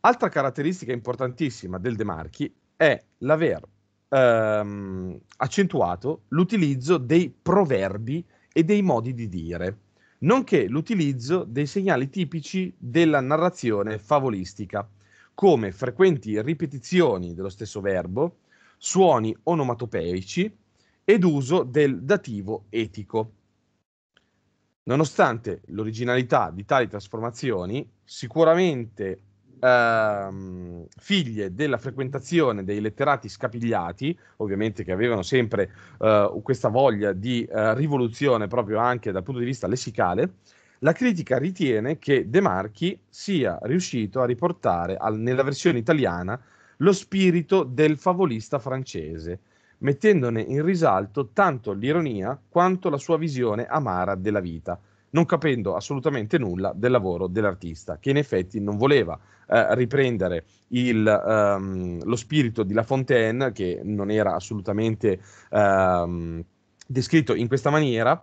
Altra caratteristica importantissima del De Marchi è l'aver ehm, accentuato l'utilizzo dei proverbi e dei modi di dire, nonché l'utilizzo dei segnali tipici della narrazione favolistica, come frequenti ripetizioni dello stesso verbo, suoni onomatopeici, ed uso del dativo etico. Nonostante l'originalità di tali trasformazioni, sicuramente ehm, figlie della frequentazione dei letterati scapigliati, ovviamente che avevano sempre eh, questa voglia di eh, rivoluzione proprio anche dal punto di vista lessicale, la critica ritiene che De Marchi sia riuscito a riportare al, nella versione italiana lo spirito del favolista francese, mettendone in risalto tanto l'ironia quanto la sua visione amara della vita, non capendo assolutamente nulla del lavoro dell'artista, che in effetti non voleva eh, riprendere il, um, lo spirito di La Fontaine, che non era assolutamente... Um, descritto in questa maniera,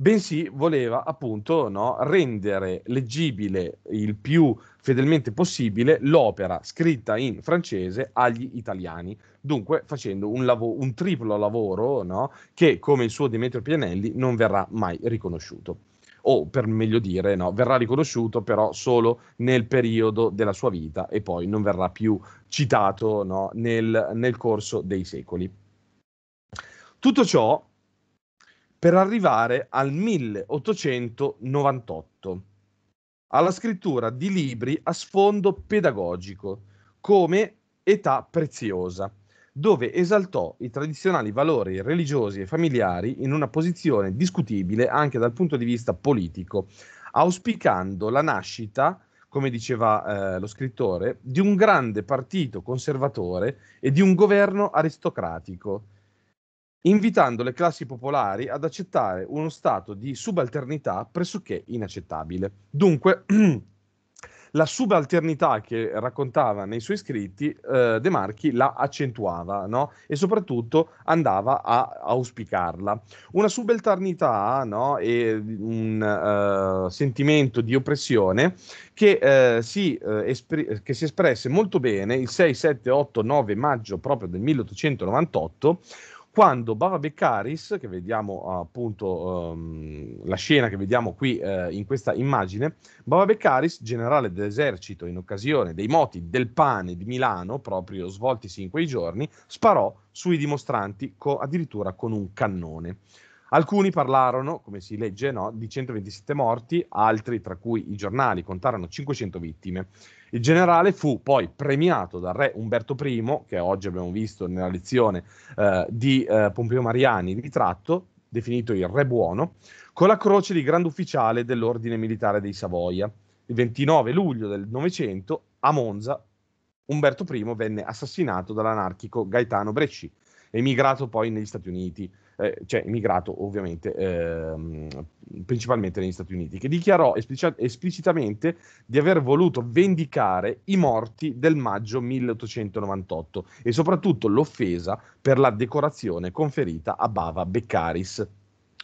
bensì voleva appunto no, rendere leggibile il più fedelmente possibile l'opera scritta in francese agli italiani, dunque facendo un, lav- un triplo lavoro no, che, come il suo Demetrio Pianelli, non verrà mai riconosciuto. O per meglio dire, no, verrà riconosciuto però solo nel periodo della sua vita e poi non verrà più citato nel, nel corso dei secoli. Tutto ciò per arrivare al 1898, alla scrittura di libri a sfondo pedagogico, come Età preziosa, dove esaltò i tradizionali valori religiosi e familiari in una posizione discutibile anche dal punto di vista politico, auspicando la nascita, come diceva eh, lo scrittore, di un grande partito conservatore e di un governo aristocratico invitando le classi popolari ad accettare uno stato di subalternità pressoché inaccettabile. Dunque, la subalternità che raccontava nei suoi scritti, eh, De Marchi la accentuava no? e soprattutto andava a auspicarla. Una subalternità no? e un uh, sentimento di oppressione che, uh, si, uh, eh, espr- che si espresse molto bene il 6, 7, 8, 9 maggio proprio del 1898 quando Bava Beccaris, che vediamo appunto um, la scena che vediamo qui uh, in questa immagine, Bava Beccaris, generale dell'esercito in occasione dei moti del pane di Milano, proprio svoltisi in quei giorni, sparò sui dimostranti co- addirittura con un cannone. Alcuni parlarono, come si legge, no, di 127 morti, altri, tra cui i giornali, contarono 500 vittime. Il generale fu poi premiato dal re Umberto I, che oggi abbiamo visto nella lezione eh, di eh, Pompeo Mariani, ritratto, definito il Re Buono, con la croce di grande Ufficiale dell'Ordine Militare dei Savoia. Il 29 luglio del Novecento, a Monza, Umberto I venne assassinato dall'anarchico Gaetano Bresci, emigrato poi negli Stati Uniti. Eh, cioè immigrato ovviamente ehm, principalmente negli Stati Uniti, che dichiarò esplici- esplicitamente di aver voluto vendicare i morti del maggio 1898 e soprattutto l'offesa per la decorazione conferita a Bava Beccaris.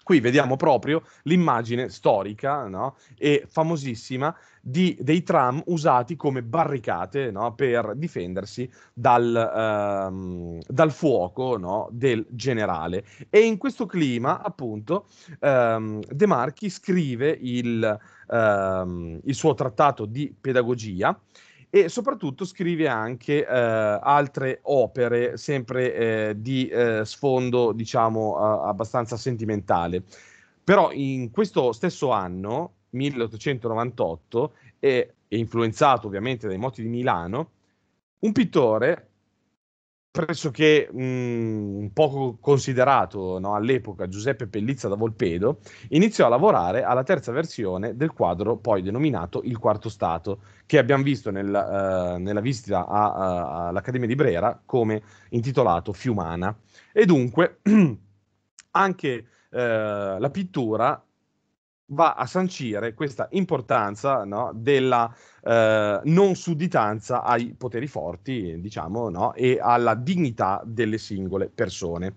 Qui vediamo proprio l'immagine storica no? e famosissima di, dei tram usati come barricate no? per difendersi dal, ehm, dal fuoco no? del generale. E in questo clima, appunto, ehm, De Marchi scrive il, ehm, il suo trattato di pedagogia e soprattutto scrive anche eh, altre opere sempre eh, di eh, sfondo diciamo abbastanza sentimentale però in questo stesso anno 1898 è, è influenzato ovviamente dai moti di Milano un pittore pressoché mh, poco considerato no? all'epoca Giuseppe Pellizza da Volpedo, iniziò a lavorare alla terza versione del quadro poi denominato Il Quarto Stato, che abbiamo visto nel, uh, nella visita a, uh, all'Accademia di Brera come intitolato Fiumana. E dunque anche uh, la pittura va a sancire questa importanza no, della eh, non sudditanza ai poteri forti, diciamo, no, e alla dignità delle singole persone.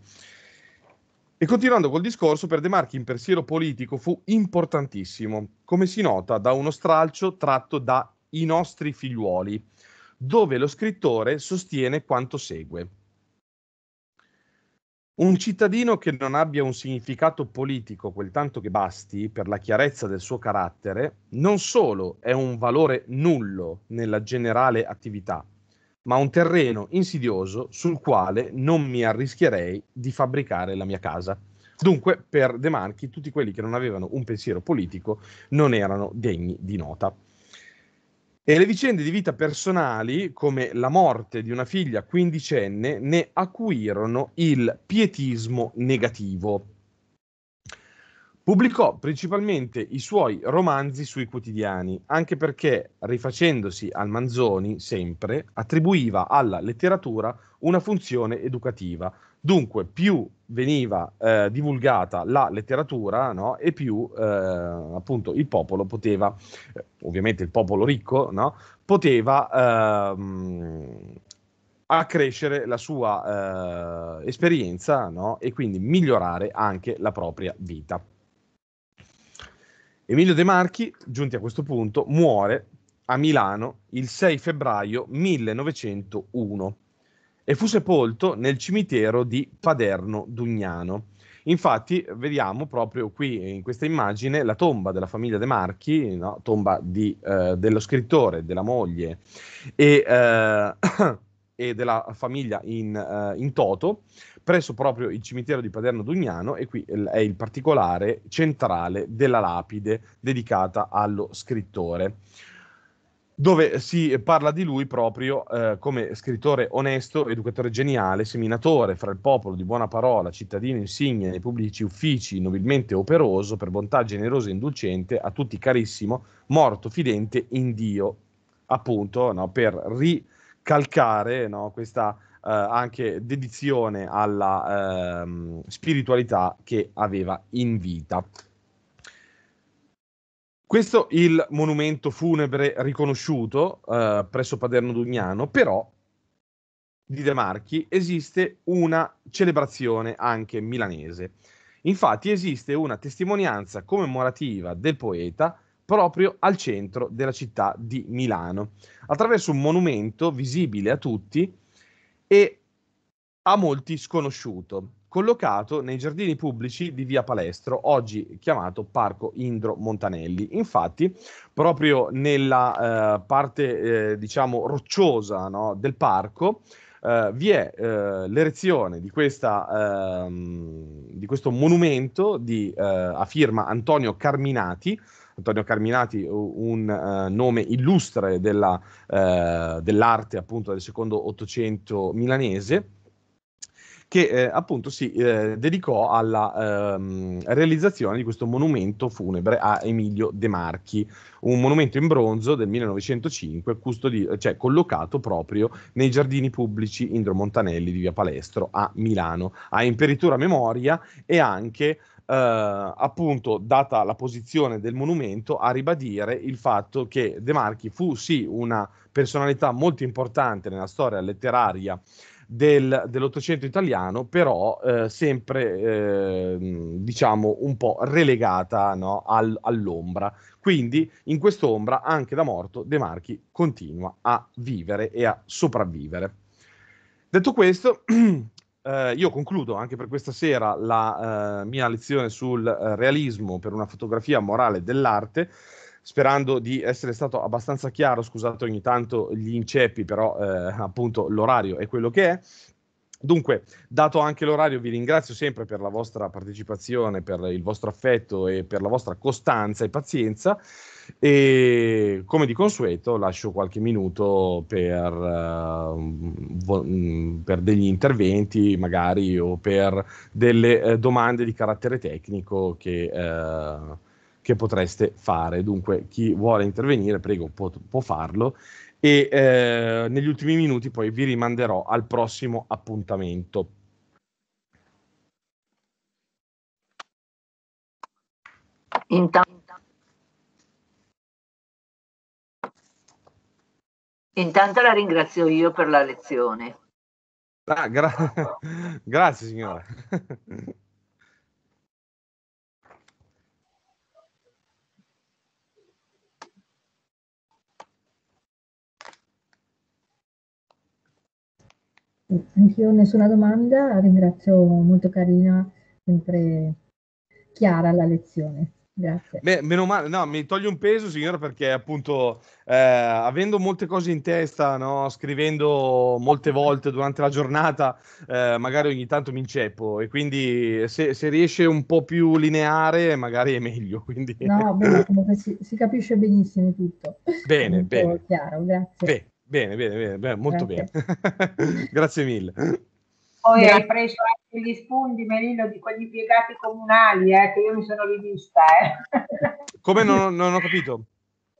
E continuando col discorso, per De Marchi in pensiero politico fu importantissimo, come si nota da uno stralcio tratto da I nostri figliuoli, dove lo scrittore sostiene quanto segue. Un cittadino che non abbia un significato politico, quel tanto che basti, per la chiarezza del suo carattere, non solo è un valore nullo nella generale attività, ma un terreno insidioso sul quale non mi arrischierei di fabbricare la mia casa. Dunque, per De Marchi, tutti quelli che non avevano un pensiero politico non erano degni di nota e le vicende di vita personali, come la morte di una figlia quindicenne, ne acuirono il pietismo negativo. Pubblicò principalmente i suoi romanzi sui quotidiani, anche perché, rifacendosi al Manzoni sempre, attribuiva alla letteratura una funzione educativa, Dunque, più veniva eh, divulgata la letteratura no? e più eh, appunto il popolo poteva, eh, ovviamente il popolo ricco, no? poteva ehm, accrescere la sua eh, esperienza no? e quindi migliorare anche la propria vita. Emilio De Marchi, giunti a questo punto, muore a Milano il 6 febbraio 1901 e fu sepolto nel cimitero di Paderno Dugnano. Infatti vediamo proprio qui in questa immagine la tomba della famiglia De Marchi, no? tomba di, eh, dello scrittore, della moglie e, eh, e della famiglia in, eh, in, toto, presso proprio il cimitero di Paderno Dugnano e qui è il particolare centrale della lapide dedicata allo scrittore dove si parla di lui proprio eh, come scrittore onesto, educatore geniale, seminatore fra il popolo di buona parola, cittadino insigne nei pubblici uffici, nobilmente operoso, per bontà generosa e indulgente, a tutti carissimo, morto fidente in Dio, appunto no, per ricalcare no, questa eh, anche dedizione alla eh, spiritualità che aveva in vita. Questo il monumento funebre riconosciuto eh, presso Paderno Dugnano, però di De Marchi esiste una celebrazione anche milanese. Infatti esiste una testimonianza commemorativa del poeta proprio al centro della città di Milano, attraverso un monumento visibile a tutti e a molti sconosciuto collocato nei giardini pubblici di via Palestro, oggi chiamato Parco Indro Montanelli. Infatti, proprio nella eh, parte, eh, diciamo, rocciosa no, del parco, eh, vi è eh, l'erezione di, questa, ehm, di, questo monumento di, eh, a firma Antonio Carminati, Antonio Carminati, un uh, nome illustre della, uh, dell'arte appunto del secondo Ottocento milanese, che eh, appunto si eh, dedicò alla ehm, realizzazione di questo monumento funebre a Emilio De Marchi, un monumento in bronzo del 1905 custodi- cioè, collocato proprio nei giardini pubblici Indro Montanelli di Via Palestro a Milano. Ha imperitura memoria e anche Uh, appunto, data la posizione del monumento, a ribadire il fatto che De Marchi fu sì una personalità molto importante nella storia letteraria del, dell'Ottocento italiano, però eh, sempre eh, diciamo un po' relegata no, al, all'ombra. Quindi in quest'ombra anche da morto De Marchi continua a vivere e a sopravvivere. Detto questo, eh, io concludo anche per questa sera la eh, mia lezione sul eh, realismo per una fotografia morale dell'arte sperando di essere stato abbastanza chiaro, scusate ogni tanto gli inceppi, però eh, appunto l'orario è quello che è. Dunque, dato anche l'orario, vi ringrazio sempre per la vostra partecipazione, per il vostro affetto e per la vostra costanza e pazienza. E come di consueto, lascio qualche minuto per, uh, per degli interventi, magari, o per delle uh, domande di carattere tecnico che. Uh, che potreste fare. Dunque, chi vuole intervenire, prego, può, può farlo. E eh, negli ultimi minuti poi vi rimanderò al prossimo appuntamento. Intanto. Intanto la ringrazio io per la lezione. Ah, gra- grazie signora. Anch'io nessuna domanda, ringrazio molto carina, sempre chiara la lezione. Grazie. Beh, meno male, no, mi toglie un peso, signora, perché appunto eh, avendo molte cose in testa, no, scrivendo molte volte durante la giornata, eh, magari ogni tanto mi inceppo e quindi se, se, riesce un po' più lineare, magari è meglio. Quindi... No, bene, si, si, capisce benissimo tutto. Bene, bene. Chiaro, grazie. Beh. Bene, bene, bene, beh, molto bene. bene. Grazie mille. Poi Grazie. hai preso anche gli spunti, Merino, di quegli impiegati comunali, eh, che io mi sono rivista. Eh. Come non, non ho capito?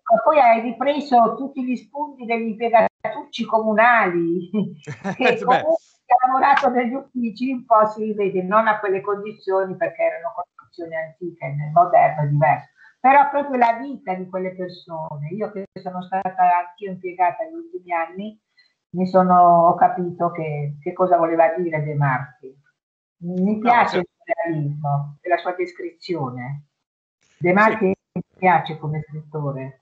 Ma poi hai ripreso tutti gli spunti degli impiegatucci comunali che comunque hanno lavorato negli uffici un po' si rivede non a quelle condizioni perché erano condizioni antiche, nel moderno è diverso però proprio la vita di quelle persone, io che sono stata anche impiegata negli ultimi anni, mi sono, ho capito che, che cosa voleva dire De Marti. Mi piace no, il realismo e la sua descrizione. De Marti sì. mi piace come scrittore.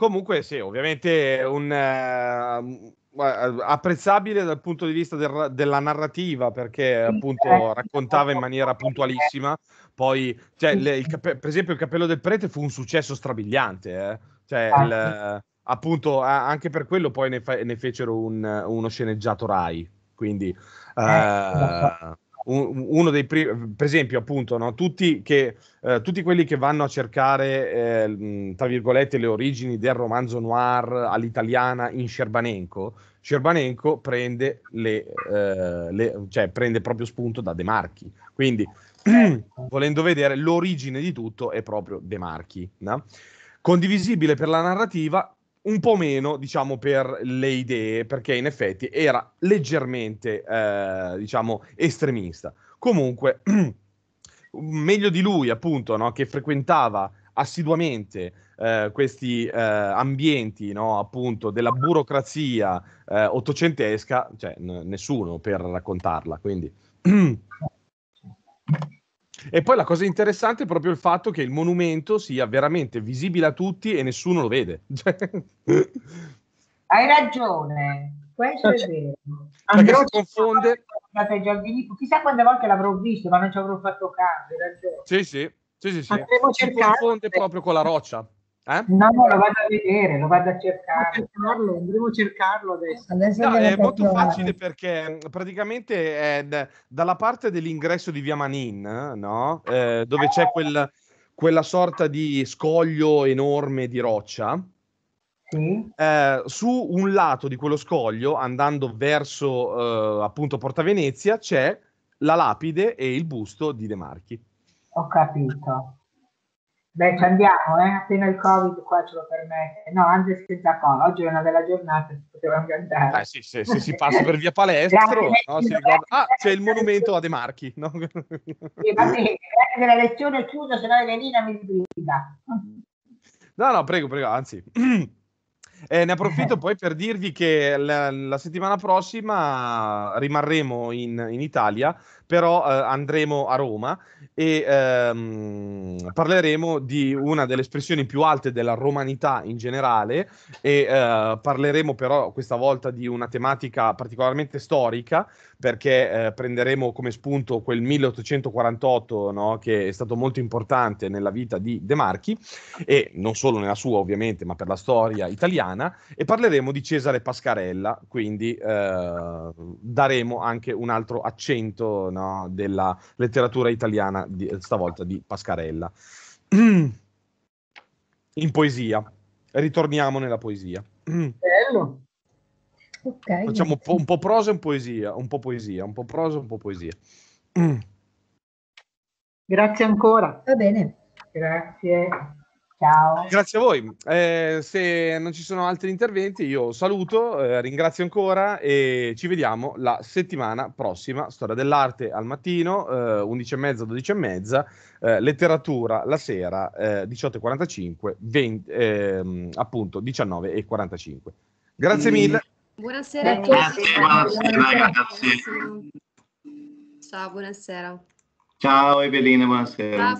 Comunque sì, ovviamente un, uh, apprezzabile dal punto di vista del, della narrativa perché appunto eh, raccontava in maniera puntualissima poi cioè, le, cape, per esempio il cappello del prete fu un successo strabiliante eh? cioè, ah, il, appunto anche per quello poi ne, fe, ne fecero un, uno sceneggiato Rai quindi eh, esatto uno dei primi, per esempio, appunto, no? tutti, che, eh, tutti, quelli che vanno a cercare, eh, tra virgolette, le origini del romanzo noir all'italiana in Scerbanenko, Scerbanenko prende, le, eh, le, cioè, prende proprio spunto da De Marchi. Quindi, certo. volendo vedere, l'origine di tutto è proprio De Marchi. No? Condivisibile per la narrativa, un po' meno, diciamo, per le idee, perché in effetti era leggermente, eh, diciamo, estremista. Comunque, meglio di lui, appunto, no? che frequentava assiduamente eh, questi eh, ambienti, no? appunto, della burocrazia eh, ottocentesca, cioè n- nessuno per raccontarla, quindi... E poi la cosa interessante è proprio il fatto che il monumento sia veramente visibile a tutti e nessuno lo vede. Cioè hai ragione, questo è cioè, vero. Perché cioè Andrò si confonde. Chissà quante volte l'avrò visto, ma non ci avrò fatto caso. Hai ragione. Sì, sì. Sì, sì, sì. Si confonde proprio con la roccia. Eh? No, no, lo vado a vedere, lo vado a cercare. Andremo a cercarlo, adesso. adesso no, è molto facile perché mm, praticamente è eh, d- dalla parte dell'ingresso di Via Manin, no? eh, dove c'è quel, quella sorta di scoglio enorme di roccia. Sì. Eh, su un lato di quello scoglio, andando verso eh, appunto Porta Venezia, c'è la lapide e il busto di De Marchi. Ho capito. Beh, ci andiamo, eh? appena il Covid qua ce lo permette. No, anzi senza Covid, oggi è una bella giornata, si poteva anche andare. Eh, sì, sì, se si passa per via palestro, no, si ricorda... ah, c'è il monumento a De Marchi. No? sì, va bene, grazie della lezione chiusa, se no Evelina mi sbrida. No, no, prego, prego, anzi. Eh, ne approfitto poi per dirvi che la, la settimana prossima rimarremo in, in Italia però eh, andremo a Roma e ehm, parleremo di una delle espressioni più alte della romanità in generale e eh, parleremo però questa volta di una tematica particolarmente storica perché eh, prenderemo come spunto quel 1848 no, che è stato molto importante nella vita di De Marchi e non solo nella sua ovviamente ma per la storia italiana e parleremo di Cesare Pascarella quindi eh, daremo anche un altro accento no? della letteratura italiana, di, eh, stavolta di Pascarella. In poesia, ritorniamo nella poesia. Bello. Okay, Facciamo po', un po', prosa e un poesia, un po' poesia, un po' prosa e un po' poesia. Mm. Grazie ancora. Va bene. Grazie. Ciao. Grazie a voi. Eh, se non ci sono altri interventi, io saluto, eh, ringrazio ancora e ci vediamo la settimana prossima. Storia dell'arte al mattino, eh, 11 e mezza, 12 e mezza, eh, letteratura la sera, 18.45, eh, 20, ehm, appunto 19.45. Grazie mille. Buonasera a tutti. Buonasera, ragazzi. Ciao, buonasera. Ciao Evelina, buonasera. Ciao.